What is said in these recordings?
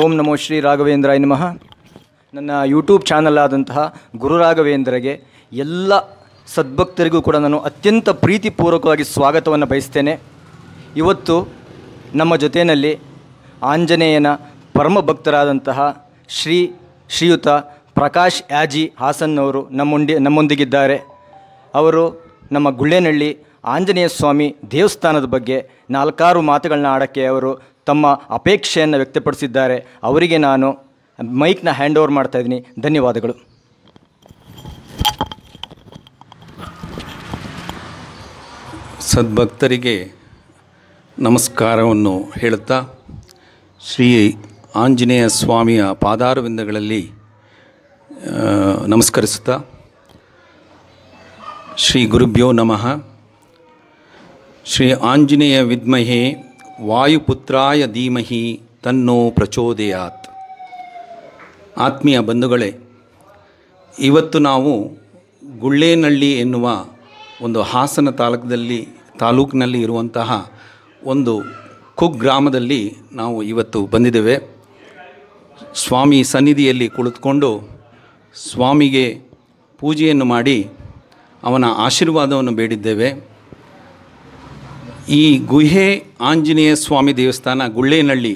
ಓಂ ನಮೋ ಶ್ರೀ ರಾಘವೇಂದ್ರ ನಮಃ ನನ್ನ ಯೂಟ್ಯೂಬ್ ಚಾನಲ್ ಆದಂತಹ ಗುರು ರಾಘವೇಂದ್ರಗೆ ಎಲ್ಲ ಸದ್ಭಕ್ತರಿಗೂ ಕೂಡ ನಾನು ಅತ್ಯಂತ ಪ್ರೀತಿಪೂರ್ವಕವಾಗಿ ಸ್ವಾಗತವನ್ನು ಬಯಸ್ತೇನೆ ಇವತ್ತು ನಮ್ಮ ಜೊತೆಯಲ್ಲಿ ಆಂಜನೇಯನ ಪರಮ ಭಕ್ತರಾದಂತಹ ಶ್ರೀ ಶ್ರೀಯುತ ಪ್ರಕಾಶ್ ಯಾಜಿ ಹಾಸನ್ ಅವರು ನಮ್ಮೊಂಡಿ ನಮ್ಮೊಂದಿಗಿದ್ದಾರೆ ಅವರು ನಮ್ಮ ಗುಳ್ಳೇನಹಳ್ಳಿ ಆಂಜನೇಯ ಸ್ವಾಮಿ ದೇವಸ್ಥಾನದ ಬಗ್ಗೆ ನಾಲ್ಕಾರು ಮಾತುಗಳನ್ನ ಆಡೋಕ್ಕೆ ಅವರು ತಮ್ಮ ಅಪೇಕ್ಷೆಯನ್ನು ವ್ಯಕ್ತಪಡಿಸಿದ್ದಾರೆ ಅವರಿಗೆ ನಾನು ಮೈಕ್ನ ಹ್ಯಾಂಡ್ ಓವರ್ ಮಾಡ್ತಾಯಿದ್ದೀನಿ ಧನ್ಯವಾದಗಳು ಸದ್ಭಕ್ತರಿಗೆ ನಮಸ್ಕಾರವನ್ನು ಹೇಳುತ್ತಾ ಶ್ರೀ ಆಂಜನೇಯ ಸ್ವಾಮಿಯ ಪಾದಾರವಿಂದಗಳಲ್ಲಿ ನಮಸ್ಕರಿಸುತ್ತಾ ಶ್ರೀ ಗುರುಭ್ಯೋ ನಮಃ ಶ್ರೀ ಆಂಜನೇಯ ವಿದ್ಮಹೇ ವಾಯುಪುತ್ರಾಯ ಧೀಮಹಿ ತನ್ನೋ ಪ್ರಚೋದಯಾತ್ ಆತ್ಮೀಯ ಬಂಧುಗಳೇ ಇವತ್ತು ನಾವು ಗುಳ್ಳೇನಹಳ್ಳಿ ಎನ್ನುವ ಒಂದು ಹಾಸನ ತಾಲೂಕಲ್ಲಿ ತಾಲೂಕಿನಲ್ಲಿ ಇರುವಂತಹ ಒಂದು ಕುಗ್ರಾಮದಲ್ಲಿ ನಾವು ಇವತ್ತು ಬಂದಿದ್ದೇವೆ ಸ್ವಾಮಿ ಸನ್ನಿಧಿಯಲ್ಲಿ ಕುಳಿತುಕೊಂಡು ಸ್ವಾಮಿಗೆ ಪೂಜೆಯನ್ನು ಮಾಡಿ ಅವನ ಆಶೀರ್ವಾದವನ್ನು ಬೇಡಿದ್ದೇವೆ ಈ ಗುಹೆ ಆಂಜನೇಯ ಸ್ವಾಮಿ ದೇವಸ್ಥಾನ ಗುಳ್ಳೇನಳ್ಳಿ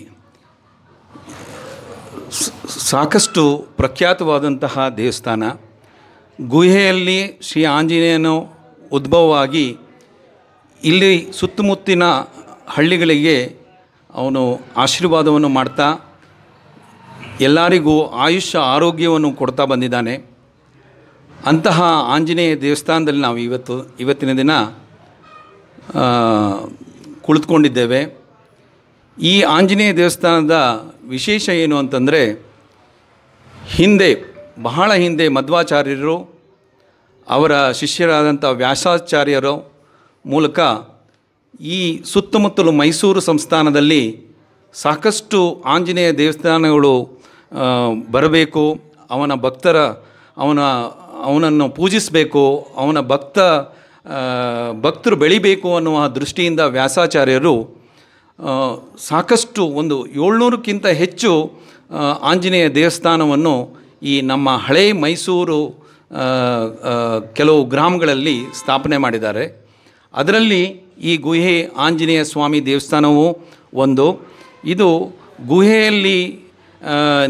ಸಾಕಷ್ಟು ಪ್ರಖ್ಯಾತವಾದಂತಹ ದೇವಸ್ಥಾನ ಗುಹೆಯಲ್ಲಿ ಶ್ರೀ ಆಂಜನೇಯನು ಉದ್ಭವವಾಗಿ ಇಲ್ಲಿ ಸುತ್ತಮುತ್ತಿನ ಹಳ್ಳಿಗಳಿಗೆ ಅವನು ಆಶೀರ್ವಾದವನ್ನು ಮಾಡ್ತಾ ಎಲ್ಲರಿಗೂ ಆಯುಷ್ಯ ಆರೋಗ್ಯವನ್ನು ಕೊಡ್ತಾ ಬಂದಿದ್ದಾನೆ ಅಂತಹ ಆಂಜನೇಯ ದೇವಸ್ಥಾನದಲ್ಲಿ ನಾವು ಇವತ್ತು ಇವತ್ತಿನ ದಿನ ಕುಳಿತುಕೊಂಡಿದ್ದೇವೆ ಈ ಆಂಜನೇಯ ದೇವಸ್ಥಾನದ ವಿಶೇಷ ಏನು ಅಂತಂದರೆ ಹಿಂದೆ ಬಹಳ ಹಿಂದೆ ಮಧ್ವಾಚಾರ್ಯರು ಅವರ ಶಿಷ್ಯರಾದಂಥ ವ್ಯಾಸಾಚಾರ್ಯರು ಮೂಲಕ ಈ ಸುತ್ತಮುತ್ತಲು ಮೈಸೂರು ಸಂಸ್ಥಾನದಲ್ಲಿ ಸಾಕಷ್ಟು ಆಂಜನೇಯ ದೇವಸ್ಥಾನಗಳು ಬರಬೇಕು ಅವನ ಭಕ್ತರ ಅವನ ಅವನನ್ನು ಪೂಜಿಸಬೇಕು ಅವನ ಭಕ್ತ ಭಕ್ತರು ಬೆಳಿಬೇಕು ಅನ್ನುವ ದೃಷ್ಟಿಯಿಂದ ವ್ಯಾಸಾಚಾರ್ಯರು ಸಾಕಷ್ಟು ಒಂದು ಏಳ್ನೂರಕ್ಕಿಂತ ಹೆಚ್ಚು ಆಂಜನೇಯ ದೇವಸ್ಥಾನವನ್ನು ಈ ನಮ್ಮ ಹಳೆ ಮೈಸೂರು ಕೆಲವು ಗ್ರಾಮಗಳಲ್ಲಿ ಸ್ಥಾಪನೆ ಮಾಡಿದ್ದಾರೆ ಅದರಲ್ಲಿ ಈ ಗುಹೆ ಆಂಜನೇಯ ಸ್ವಾಮಿ ದೇವಸ್ಥಾನವು ಒಂದು ಇದು ಗುಹೆಯಲ್ಲಿ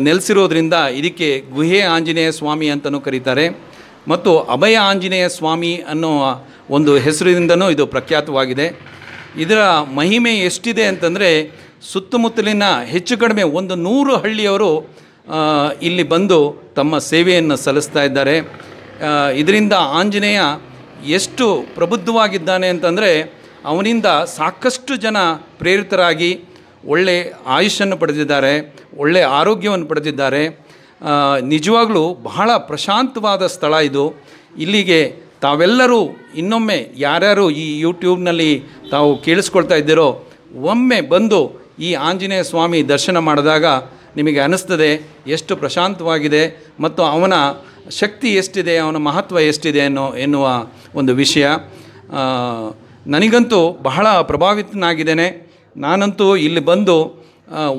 ನೆಲೆಸಿರೋದ್ರಿಂದ ಇದಕ್ಕೆ ಗುಹೆ ಆಂಜನೇಯ ಸ್ವಾಮಿ ಅಂತಲೂ ಕರೀತಾರೆ ಮತ್ತು ಅಭಯ ಆಂಜನೇಯ ಸ್ವಾಮಿ ಅನ್ನೋ ಒಂದು ಹೆಸರಿನಿಂದನೂ ಇದು ಪ್ರಖ್ಯಾತವಾಗಿದೆ ಇದರ ಮಹಿಮೆ ಎಷ್ಟಿದೆ ಅಂತಂದರೆ ಸುತ್ತಮುತ್ತಲಿನ ಹೆಚ್ಚು ಕಡಿಮೆ ಒಂದು ನೂರು ಹಳ್ಳಿಯವರು ಇಲ್ಲಿ ಬಂದು ತಮ್ಮ ಸೇವೆಯನ್ನು ಸಲ್ಲಿಸ್ತಾ ಇದ್ದಾರೆ ಇದರಿಂದ ಆಂಜನೇಯ ಎಷ್ಟು ಪ್ರಬುದ್ಧವಾಗಿದ್ದಾನೆ ಅಂತಂದರೆ ಅವನಿಂದ ಸಾಕಷ್ಟು ಜನ ಪ್ರೇರಿತರಾಗಿ ಒಳ್ಳೆ ಆಯುಷನ್ನು ಪಡೆದಿದ್ದಾರೆ ಒಳ್ಳೆಯ ಆರೋಗ್ಯವನ್ನು ಪಡೆದಿದ್ದಾರೆ ನಿಜವಾಗಲೂ ಬಹಳ ಪ್ರಶಾಂತವಾದ ಸ್ಥಳ ಇದು ಇಲ್ಲಿಗೆ ತಾವೆಲ್ಲರೂ ಇನ್ನೊಮ್ಮೆ ಯಾರ್ಯಾರು ಈ ಯೂಟ್ಯೂಬ್ನಲ್ಲಿ ತಾವು ಕೇಳಿಸ್ಕೊಳ್ತಾ ಇದ್ದೀರೋ ಒಮ್ಮೆ ಬಂದು ಈ ಆಂಜನೇಯ ಸ್ವಾಮಿ ದರ್ಶನ ಮಾಡಿದಾಗ ನಿಮಗೆ ಅನ್ನಿಸ್ತದೆ ಎಷ್ಟು ಪ್ರಶಾಂತವಾಗಿದೆ ಮತ್ತು ಅವನ ಶಕ್ತಿ ಎಷ್ಟಿದೆ ಅವನ ಮಹತ್ವ ಎಷ್ಟಿದೆ ಅನ್ನೋ ಎನ್ನುವ ಒಂದು ವಿಷಯ ನನಗಂತೂ ಬಹಳ ಪ್ರಭಾವಿತನಾಗಿದ್ದೇನೆ ನಾನಂತೂ ಇಲ್ಲಿ ಬಂದು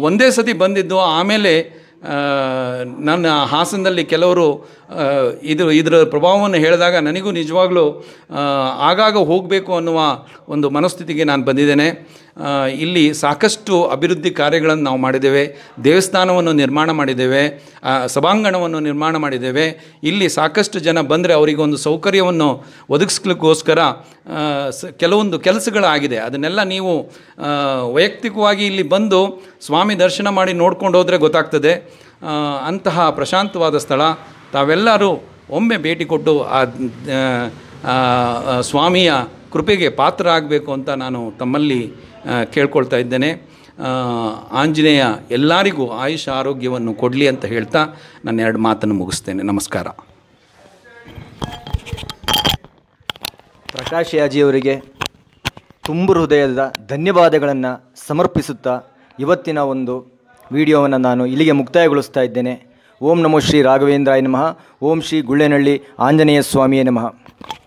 ಒಂದೇ ಸತಿ ಬಂದಿದ್ದು ಆಮೇಲೆ ನನ್ನ ಹಾಸನದಲ್ಲಿ ಕೆಲವರು ಇದು ಇದರ ಪ್ರಭಾವವನ್ನು ಹೇಳಿದಾಗ ನನಗೂ ನಿಜವಾಗ್ಲೂ ಆಗಾಗ ಹೋಗಬೇಕು ಅನ್ನುವ ಒಂದು ಮನಸ್ಥಿತಿಗೆ ನಾನು ಬಂದಿದ್ದೇನೆ ಇಲ್ಲಿ ಸಾಕಷ್ಟು ಅಭಿವೃದ್ಧಿ ಕಾರ್ಯಗಳನ್ನು ನಾವು ಮಾಡಿದ್ದೇವೆ ದೇವಸ್ಥಾನವನ್ನು ನಿರ್ಮಾಣ ಮಾಡಿದ್ದೇವೆ ಸಭಾಂಗಣವನ್ನು ನಿರ್ಮಾಣ ಮಾಡಿದ್ದೇವೆ ಇಲ್ಲಿ ಸಾಕಷ್ಟು ಜನ ಬಂದರೆ ಒಂದು ಸೌಕರ್ಯವನ್ನು ಒದಗಿಸ್ಲಿಕ್ಕೋಸ್ಕರ ಕೆಲವೊಂದು ಕೆಲಸಗಳಾಗಿದೆ ಅದನ್ನೆಲ್ಲ ನೀವು ವೈಯಕ್ತಿಕವಾಗಿ ಇಲ್ಲಿ ಬಂದು ಸ್ವಾಮಿ ದರ್ಶನ ಮಾಡಿ ನೋಡ್ಕೊಂಡು ಹೋದರೆ ಗೊತ್ತಾಗ್ತದೆ ಅಂತಹ ಪ್ರಶಾಂತವಾದ ಸ್ಥಳ ತಾವೆಲ್ಲರೂ ಒಮ್ಮೆ ಭೇಟಿ ಕೊಟ್ಟು ಆ ಸ್ವಾಮಿಯ ಕೃಪೆಗೆ ಪಾತ್ರ ಆಗಬೇಕು ಅಂತ ನಾನು ತಮ್ಮಲ್ಲಿ ಕೇಳ್ಕೊಳ್ತಾ ಇದ್ದೇನೆ ಆಂಜನೇಯ ಎಲ್ಲರಿಗೂ ಆಯುಷ ಆರೋಗ್ಯವನ್ನು ಕೊಡಲಿ ಅಂತ ಹೇಳ್ತಾ ನನ್ನ ಎರಡು ಮಾತನ್ನು ಮುಗಿಸ್ತೇನೆ ನಮಸ್ಕಾರ ಪ್ರಕಾಶ್ ಯಾಜಿಯವರಿಗೆ ತುಂಬ ಹೃದಯದ ಧನ್ಯವಾದಗಳನ್ನು ಸಮರ್ಪಿಸುತ್ತಾ ಇವತ್ತಿನ ಒಂದು ವಿಡಿಯೋವನ್ನು ನಾನು ಇಲ್ಲಿಗೆ ಮುಕ್ತಾಯಗೊಳಿಸ್ತಾ ಇದ್ದೇನೆ ಓಂ ನಮೋ ಶ್ರೀ ರಾಘವೇಂದ್ರಾಯ ನಮಃ ಓಂ ಶ್ರೀ ಗುಳ್ಳೆನಹಳ್ಳಿ ಆಂಜನೇಯ ಸ್ವಾಮಿಯೇ ನಮಃ